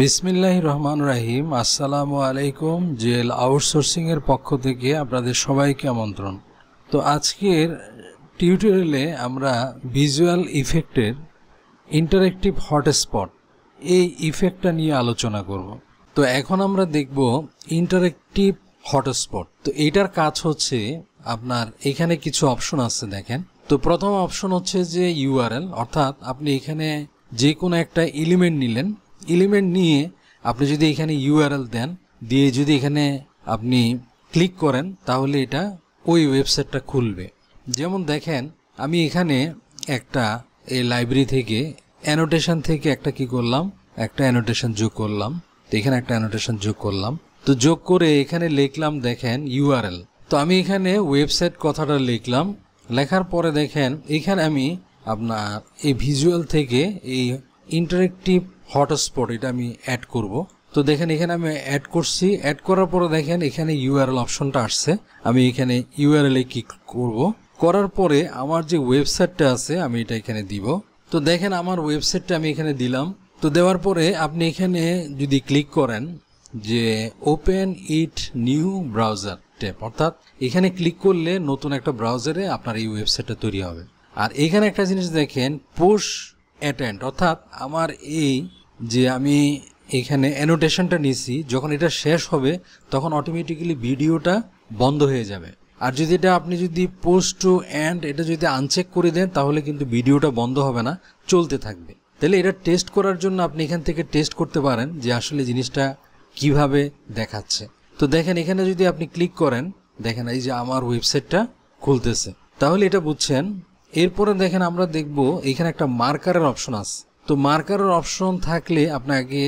বিসমিল্লাহ রহমান রাহিম আসসালামু আলাইকুম জেল আউটসোর্সিংয়ের পক্ষ থেকে আপনাদের সবাইকে আমন্ত্রণ তো আজকের টিউটোরিয়ালে আমরা ভিজুয়াল ইফেক্টের ইন্টারেক্টিভ হটস্পট এই ইফেক্টটা নিয়ে আলোচনা করব তো এখন আমরা দেখব ইন্টারেক্টিভ হটস্পট তো এটার কাজ হচ্ছে আপনার এখানে কিছু অপশন আছে দেখেন তো প্রথম অপশন হচ্ছে যে ইউআরএল অর্থাৎ আপনি এখানে যে কোনো একটা এলিমেন্ট নিলেন এলিমেন্ট নিয়ে আপনি যদি এখানে ইউআরএল দেন দিয়ে যদি এখানে আপনি ক্লিক করেন তাহলে এটা ওই ওয়েবসাইটটা খুলবে যেমন দেখেন আমি এখানে একটা এই লাইব্রেরি থেকে অ্যানোটেশন থেকে একটা কি করলাম একটা অ্যানোটেশন যোগ করলাম তো এখানে একটা অ্যানোটেশন যোগ করলাম তো যোগ করে এখানে লিখলাম দেখেন ইউআরএল তো আমি এখানে ওয়েবসাইট কথাটা লিখলাম লেখার পরে দেখেন এখানে আমি আপনার এই ভিজুয়াল থেকে এই ইন্টারেক্টিভ হটস্পট এটা আমি অ্যাড করব তো দেখেন এখানে আমি অ্যাড করছি অ্যাড করার পরে দেখেন এখানে ইউআরএল অপশনটা আসছে আমি এখানে ইউআরএল এ ক্লিক করব করার পরে আমার যে ওয়েবসাইটটা আছে আমি এটা এখানে দিব তো দেখেন আমার ওয়েবসাইটটা আমি এখানে দিলাম তো দেওয়ার পরে আপনি এখানে যদি ক্লিক করেন যে open it new browser tab অর্থাৎ এখানে ক্লিক করলে নতুন একটা ব্রাউজারে আপনার এই ওয়েবসাইটটা তৈরি হবে আর এখানে একটা জিনিস দেখেন পোস্ট অ্যাটেন্ড অর্থাৎ আমার এই যে আমি এখানে অ্যানোটেশনটা নিছি যখন এটা শেষ হবে তখন অটোমেটিক্যালি ভিডিওটা বন্ধ হয়ে যাবে আর যদি এটা আপনি যদি পোস্ট টু অ্যান্ড এটা যদি আনচেক করে দেন তাহলে কিন্তু ভিডিওটা বন্ধ হবে না চলতে থাকবে তাহলে এটা টেস্ট করার জন্য আপনি এখান থেকে টেস্ট করতে পারেন যে আসলে জিনিসটা কিভাবে দেখাচ্ছে তো দেখেন এখানে যদি আপনি ক্লিক করেন দেখেন এই যে আমার ওয়েবসাইটটা খুলতেছে তাহলে এটা বুঝছেন এরপরে দেখেন আমরা দেখব এখানে একটা মার্কারের অপশন আছে তো মার্কারের অপশন থাকলে আপনাকে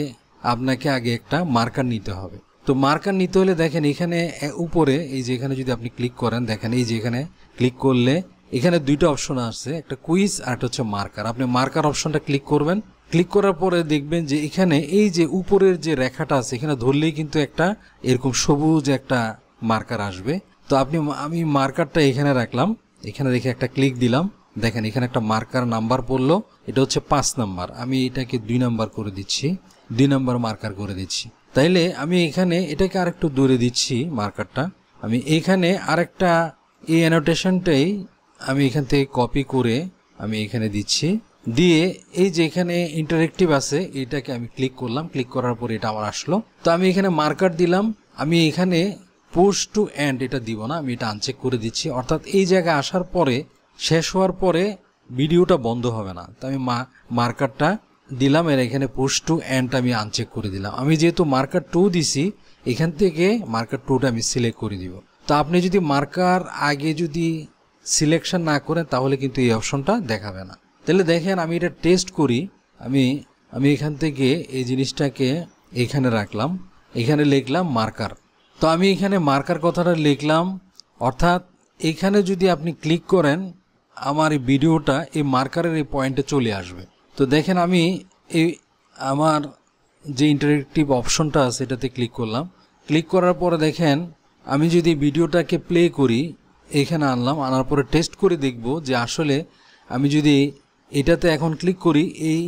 আপনাকে আগে একটা মার্কার নিতে হবে তো মার্কার নিতে হলে দেখেন এখানে উপরে এই যে এখানে যদি আপনি ক্লিক করেন দেখেন এই যে এখানে ক্লিক করলে এখানে দুইটা অপশন আসছে একটা কুইজ আর একটা হচ্ছে মার্কার আপনি মার্কার অপশনটা ক্লিক করবেন ক্লিক করার পরে দেখবেন যে এখানে এই যে উপরের যে রেখাটা আছে এখানে ধরলেই কিন্তু একটা এরকম সবুজ একটা মার্কার আসবে তো আপনি আমি মার্কারটা এখানে রাখলাম এখানে রেখে একটা ক্লিক দিলাম দেখেন এখানে একটা মার্কার নাম্বার পড়লো এটা হচ্ছে পাঁচ নাম্বার আমি এটাকে দুই নাম্বার করে দিচ্ছি দুই নাম্বার মার্কার করে দিচ্ছি তাইলে আমি এখানে এটাকে আরেকটু দূরে দিচ্ছি মার্কারটা আমি এখানে আরেকটা এই অ্যানোটেশনটাই আমি এখান থেকে কপি করে আমি এখানে দিচ্ছি দিয়ে এই যে এখানে ইন্টারেক্টিভ আছে এটাকে আমি ক্লিক করলাম ক্লিক করার পর এটা আমার আসলো তো আমি এখানে মার্কার দিলাম আমি এখানে পোস্ট টু এন্ড এটা দিব না আমি এটা আনচেক করে দিচ্ছি অর্থাৎ এই জায়গায় আসার পরে শেষ হওয়ার পরে ভিডিওটা বন্ধ হবে না তো আমি মার্কারটা দিলাম এর এখানে পোস্ট টু অ্যান্ড আমি আনচেক করে দিলাম আমি যেহেতু মার্কার টু দিছি এখান থেকে মার্কার টুটা আমি সিলেক্ট করে দিব তো আপনি যদি মার্কার আগে যদি সিলেকশন না করেন তাহলে কিন্তু এই অপশনটা দেখাবে না তাহলে দেখেন আমি এটা টেস্ট করি আমি আমি এখান থেকে এই জিনিসটাকে এখানে রাখলাম এখানে লিখলাম মার্কার তো আমি এখানে মার্কার কথাটা লিখলাম অর্থাৎ এখানে যদি আপনি ক্লিক করেন আমার এই ভিডিওটা এই মার্কারের এই পয়েন্টে চলে আসবে তো দেখেন আমি এই আমার যে ইন্টারেক্টিভ অপশনটা আছে এটাতে ক্লিক করলাম ক্লিক করার পরে দেখেন আমি যদি ভিডিওটাকে প্লে করি এখানে আনলাম আনার পরে টেস্ট করে দেখব যে আসলে আমি যদি এটাতে এখন ক্লিক করি এই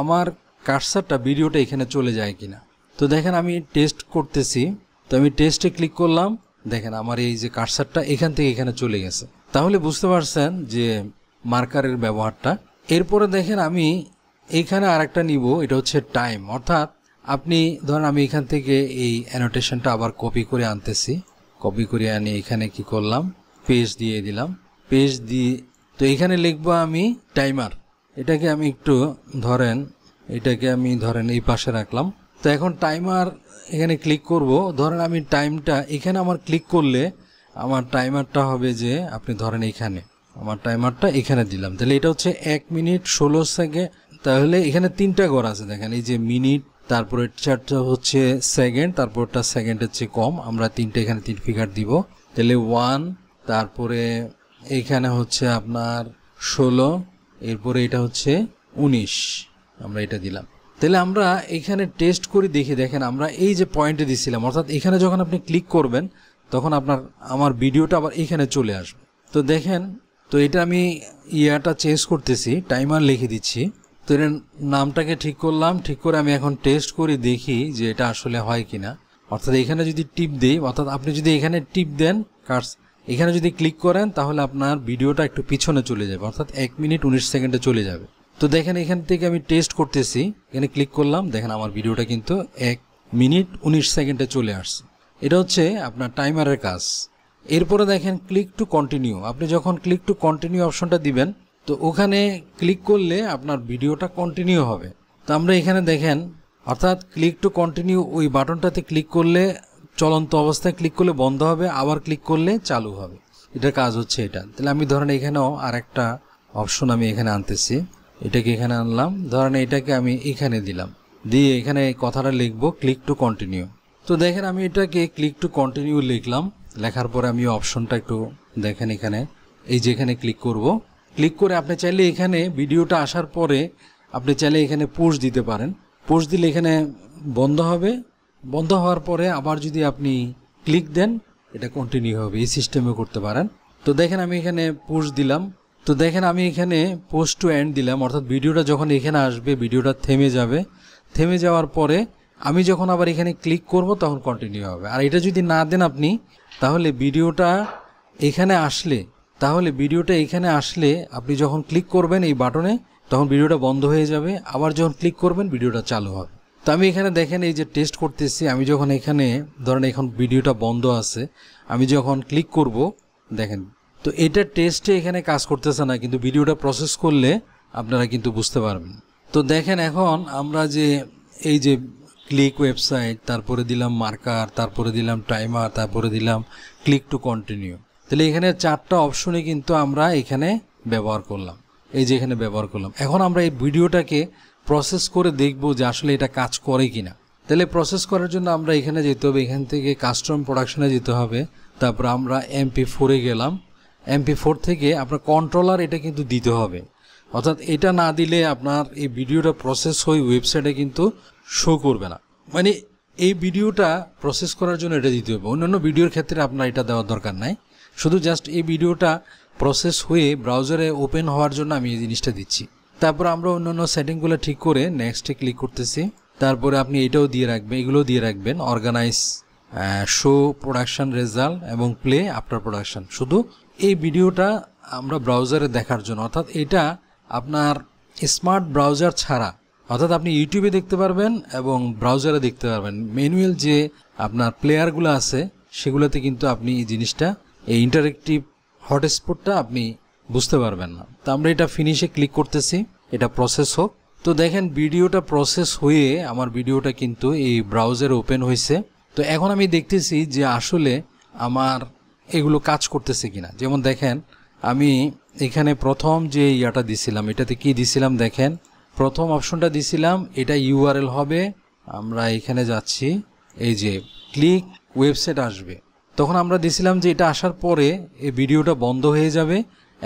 আমার কার্সারটা ভিডিওটা এখানে চলে যায় কিনা তো দেখেন আমি টেস্ট করতেছি তো আমি টেস্টে ক্লিক করলাম দেখেন আমার এই যে কাটসারটা এখান থেকে এখানে চলে গেছে তাহলে বুঝতে পারছেন যে মার্কারের ব্যবহারটা এরপরে দেখেন আমি এইখানে আরেকটা নিব এটা হচ্ছে টাইম অর্থাৎ আপনি ধরেন আমি এখান থেকে এই অ্যানোটেশনটা আবার কপি করে আনতেছি কপি করে আনি এখানে কি করলাম পেজ দিয়ে দিলাম পেজ দিয়ে তো এখানে লিখবো আমি টাইমার এটাকে আমি একটু ধরেন এটাকে আমি ধরেন এই পাশে রাখলাম তো এখন টাইমার এখানে ক্লিক করব ধরেন আমি টাইমটা এখানে আমার ক্লিক করলে আমার টাইমারটা হবে যে আপনি ধরেন এখানে আমার টাইমারটা এখানে দিলাম তাহলে এটা হচ্ছে এক মিনিট ষোলো সেকেন্ড তাহলে এখানে তিনটা ঘর আছে দেখেন এই যে মিনিট তারপরে চারটা হচ্ছে সেকেন্ড তারপরটা সেকেন্ডের চেয়ে কম আমরা তিনটে এখানে তিন ফিগার দিব তাহলে ওয়ান তারপরে এখানে হচ্ছে আপনার ষোলো এরপরে এটা হচ্ছে উনিশ আমরা এটা দিলাম তাহলে আমরা এখানে টেস্ট করে দেখি দেখেন আমরা এই যে পয়েন্টে দিছিলাম অর্থাৎ এখানে যখন আপনি ক্লিক করবেন তখন আপনার আমার ভিডিওটা আবার এখানে চলে আসবে তো দেখেন তো এটা আমি ইয়াটা চেঞ্জ করতেছি টাইমার লিখে দিচ্ছি তো এর নামটাকে ঠিক করলাম ঠিক করে আমি এখন টেস্ট করে দেখি যে এটা আসলে হয় কি না অর্থাৎ এখানে যদি টিপ দিই অর্থাৎ আপনি যদি এখানে টিপ দেন কার্স এখানে যদি ক্লিক করেন তাহলে আপনার ভিডিওটা একটু পিছনে চলে যাবে অর্থাৎ এক মিনিট উনিশ সেকেন্ডে চলে যাবে তো দেখেন এখান থেকে আমি টেস্ট করতেছি এখানে ক্লিক করলাম দেখেন আমার ভিডিওটা কিন্তু এক মিনিট উনিশ সেকেন্ডে চলে আসছে এটা হচ্ছে আপনার টাইমারের কাজ এরপরে দেখেন ক্লিক টু কন্টিনিউ আপনি যখন ক্লিক টু কন্টিনিউ অপশনটা দিবেন তো ওখানে ক্লিক করলে আপনার ভিডিওটা কন্টিনিউ হবে তো আমরা এখানে দেখেন অর্থাৎ ক্লিক টু কন্টিনিউ ওই বাটনটাতে ক্লিক করলে চলন্ত অবস্থায় ক্লিক করলে বন্ধ হবে আবার ক্লিক করলে চালু হবে এটার কাজ হচ্ছে এটা তাহলে আমি ধরেন এখানেও আর একটা অপশন আমি এখানে আনতেছি এটাকে এখানে আনলাম ধরেন এটাকে আমি এখানে দিলাম দিয়ে এখানে কথাটা লিখবো ক্লিক টু কন্টিনিউ তো দেখেন আমি এটাকে ক্লিক টু কন্টিনিউ লিখলাম লেখার পরে আমি অপশনটা একটু দেখেন এখানে এই যেখানে ক্লিক করব ক্লিক করে আপনি চাইলে এখানে ভিডিওটা আসার পরে আপনি চাইলে এখানে পোস্ট দিতে পারেন পোস্ট দিলে এখানে বন্ধ হবে বন্ধ হওয়ার পরে আবার যদি আপনি ক্লিক দেন এটা কন্টিনিউ হবে এই সিস্টেমে করতে পারেন তো দেখেন আমি এখানে পোস্ট দিলাম তো দেখেন আমি এখানে পোস্ট টু এন্ড দিলাম অর্থাৎ ভিডিওটা যখন এখানে আসবে ভিডিওটা থেমে যাবে থেমে যাওয়ার পরে আমি যখন আবার এখানে ক্লিক করব তখন কন্টিনিউ হবে আর এটা যদি না দেন আপনি তাহলে ভিডিওটা এখানে আসলে তাহলে ভিডিওটা এখানে আসলে আপনি যখন ক্লিক করবেন এই বাটনে তখন ভিডিওটা বন্ধ হয়ে যাবে আবার যখন ক্লিক করবেন ভিডিওটা চালু হবে তো আমি এখানে দেখেন এই যে টেস্ট করতেছি আমি যখন এখানে ধরেন এখন ভিডিওটা বন্ধ আছে আমি যখন ক্লিক করব দেখেন তো এটা টেস্টে এখানে কাজ করতেছে না কিন্তু ভিডিওটা প্রসেস করলে আপনারা কিন্তু বুঝতে পারবেন তো দেখেন এখন আমরা যে এই যে ক্লিক ওয়েবসাইট তারপরে দিলাম মার্কার তারপরে দিলাম টাইমার তারপরে দিলাম ক্লিক টু কন্টিনিউ তাহলে এখানে চারটা অপশনে কিন্তু আমরা এখানে ব্যবহার করলাম এই যে এখানে ব্যবহার করলাম এখন আমরা এই ভিডিওটাকে প্রসেস করে দেখব যে আসলে এটা কাজ করে কি না তাহলে প্রসেস করার জন্য আমরা এখানে যেতে হবে এখান থেকে কাস্টম প্রোডাকশনে যেতে হবে তারপর আমরা এমপি ফোরে গেলাম এমপি ফোর থেকে আপনার কন্ট্রোলার এটা কিন্তু দিতে হবে অর্থাৎ এটা না দিলে আপনার এই ভিডিওটা প্রসেস হয়ে ওয়েবসাইটে কিন্তু শো করবে না মানে এই ভিডিওটা প্রসেস করার জন্য এটা দিতে হবে অন্যান্য ভিডিওর ক্ষেত্রে আপনার এটা দেওয়ার দরকার নাই শুধু জাস্ট এই ভিডিওটা প্রসেস হয়ে ব্রাউজারে ওপেন হওয়ার জন্য আমি এই জিনিসটা দিচ্ছি তারপর আমরা অন্যান্য সেটিংগুলো ঠিক করে নেক্সটে ক্লিক করতেছি তারপরে আপনি এটাও দিয়ে রাখবেন এগুলোও দিয়ে রাখবেন অর্গানাইজ শো প্রোডাকশান রেজাল্ট এবং প্লে আফটার প্রোডাকশান শুধু এই ভিডিওটা আমরা ব্রাউজারে দেখার জন্য অর্থাৎ এটা আপনার স্মার্ট ব্রাউজার ছাড়া অর্থাৎ আপনি ইউটিউবে দেখতে পারবেন এবং ব্রাউজারে দেখতে পারবেন ম্যানুয়াল যে আপনার প্লেয়ারগুলো আছে সেগুলোতে কিন্তু আপনি এই জিনিসটা এই ইন্টারেক্টিভ হটস্পটটা আপনি বুঝতে পারবেন না তো আমরা এটা ফিনিশে ক্লিক করতেছি এটা প্রসেস হোক তো দেখেন ভিডিওটা প্রসেস হয়ে আমার ভিডিওটা কিন্তু এই ব্রাউজারে ওপেন হয়েছে তো এখন আমি দেখতেছি যে আসলে আমার এগুলো কাজ করতেছে কিনা যেমন দেখেন আমি এখানে প্রথম যে ইয়াটা দিছিলাম এটাতে কি দিছিলাম দেখেন প্রথম অপশনটা দিছিলাম এটা ইউআরএল হবে আমরা এখানে যাচ্ছি এই যে ক্লিক ওয়েবসাইট আসবে তখন আমরা দিছিলাম যে এটা আসার পরে এই ভিডিওটা বন্ধ হয়ে যাবে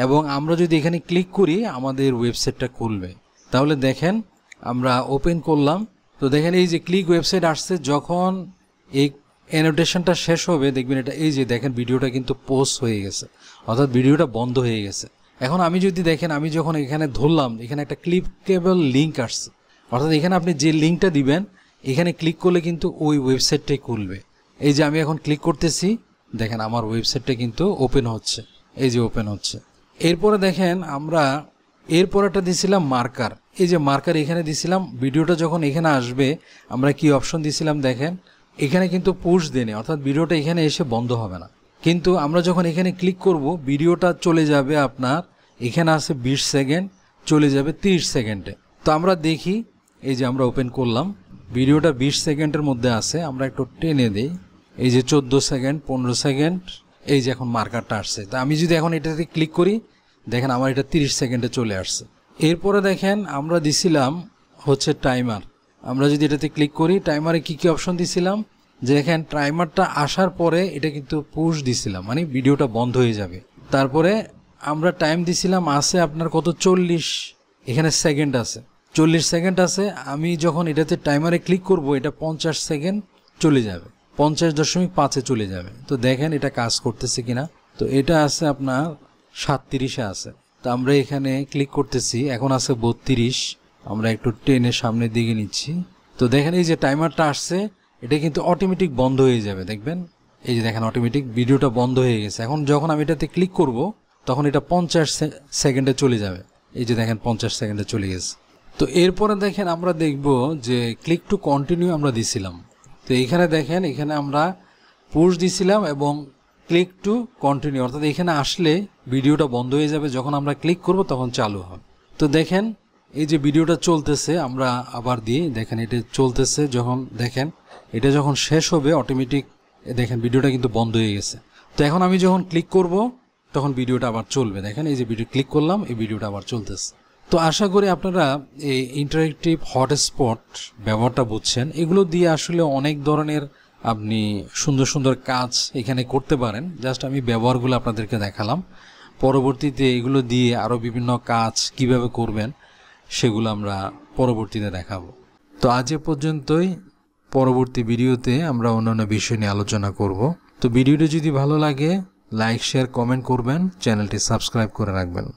এবং আমরা যদি এখানে ক্লিক করি আমাদের ওয়েবসাইটটা খুলবে তাহলে দেখেন আমরা ওপেন করলাম তো দেখেন এই যে ক্লিক ওয়েবসাইট আসছে যখন এই অ্যানোটেশনটা শেষ হবে দেখবেন এটা এই যে দেখেন ভিডিওটা কিন্তু পোস্ট হয়ে গেছে অর্থাৎ ভিডিওটা বন্ধ হয়ে গেছে এখন আমি যদি দেখেন আমি যখন এখানে ধরলাম এখানে একটা কেবল লিঙ্ক আসছে অর্থাৎ এখানে আপনি যে লিঙ্কটা দিবেন এখানে ক্লিক করলে কিন্তু ওই ওয়েবসাইটটাই খুলবে এই যে আমি এখন ক্লিক করতেছি দেখেন আমার ওয়েবসাইটটা কিন্তু ওপেন হচ্ছে এই যে ওপেন হচ্ছে এরপরে দেখেন আমরা এরপরেটা দিছিলাম মার্কার এই যে মার্কার এখানে দিছিলাম ভিডিওটা যখন এখানে আসবে আমরা কি অপশন দিছিলাম দেখেন এখানে কিন্তু পুশ দেনে অর্থাৎ ভিডিওটা এখানে এসে বন্ধ হবে না কিন্তু আমরা যখন এখানে ক্লিক করব ভিডিওটা চলে যাবে আপনার এখানে আছে ২০ সেকেন্ড চলে যাবে ৩০ সেকেন্ডে তো আমরা দেখি এই যে আমরা ওপেন করলাম ভিডিওটা ২০ সেকেন্ডের মধ্যে আছে আমরা একটু টেনে দিই এই যে ১৪ সেকেন্ড পনেরো সেকেন্ড এই যে এখন মার্কারটা আসছে তা আমি যদি এখন এটাতে ক্লিক করি দেখেন আমার এটা ৩০ সেকেন্ডে চলে আসছে এরপরে দেখেন আমরা দিছিলাম হচ্ছে টাইমার আমরা যদি এটাতে ক্লিক করি টাইমারে কি কি অপশন দিছিলাম যে এখানে টাইমারটা আসার পরে এটা কিন্তু পুশ দিছিলাম মানে ভিডিওটা বন্ধ হয়ে যাবে তারপরে আমরা টাইম দিছিলাম আছে আপনার কত চল্লিশ এখানে সেকেন্ড আছে চল্লিশ সেকেন্ড আছে আমি যখন এটাতে টাইমারে ক্লিক করব এটা পঞ্চাশ সেকেন্ড চলে যাবে পঞ্চাশ দশমিক পাঁচে চলে যাবে তো দেখেন এটা কাজ করতেছে কিনা তো এটা আছে আপনার সাতত্রিশে আছে তো আমরা এখানে ক্লিক করতেছি এখন আছে বত্রিশ আমরা একটু টেনে সামনের দিকে নিচ্ছি তো দেখেন এই যে টাইমারটা আসছে এটা কিন্তু অটোমেটিক বন্ধ হয়ে যাবে দেখবেন এই যে দেখেন অটোমেটিক ভিডিওটা বন্ধ হয়ে গেছে এখন যখন আমি এটাতে ক্লিক করব তখন এটা পঞ্চাশ সেকেন্ডে চলে যাবে এই যে দেখেন পঞ্চাশ সেকেন্ডে চলে গেছে তো এরপরে দেখেন আমরা দেখব যে ক্লিক টু কন্টিনিউ আমরা দিছিলাম তো এখানে দেখেন এখানে আমরা পুশ দিছিলাম এবং ক্লিক টু কন্টিনিউ অর্থাৎ এখানে আসলে ভিডিওটা বন্ধ হয়ে যাবে যখন আমরা ক্লিক করব তখন চালু হবে তো দেখেন এই যে ভিডিওটা চলতেছে আমরা আবার দিই দেখেন এটা চলতেছে যখন দেখেন এটা যখন শেষ হবে অটোমেটিক দেখেন ভিডিওটা কিন্তু বন্ধ হয়ে গেছে তো এখন আমি যখন ক্লিক করব তখন ভিডিওটা আবার চলবে দেখেন এই যে ভিডিও ক্লিক করলাম এই ভিডিওটা আবার চলতেছে তো আশা করি আপনারা এই ইন্টারেক্টিভ হটস্পট ব্যবহারটা বুঝছেন এগুলো দিয়ে আসলে অনেক ধরনের আপনি সুন্দর সুন্দর কাজ এখানে করতে পারেন জাস্ট আমি ব্যবহারগুলো আপনাদেরকে দেখালাম পরবর্তীতে এগুলো দিয়ে আরও বিভিন্ন কাজ কিভাবে করবেন সেগুলো আমরা পরবর্তীতে দেখাবো তো আজ এ পর্যন্তই পরবর্তী ভিডিওতে আমরা অন্যান্য বিষয় নিয়ে আলোচনা করব তো ভিডিওটি যদি ভালো লাগে লাইক শেয়ার কমেন্ট করবেন চ্যানেলটি সাবস্ক্রাইব করে রাখবেন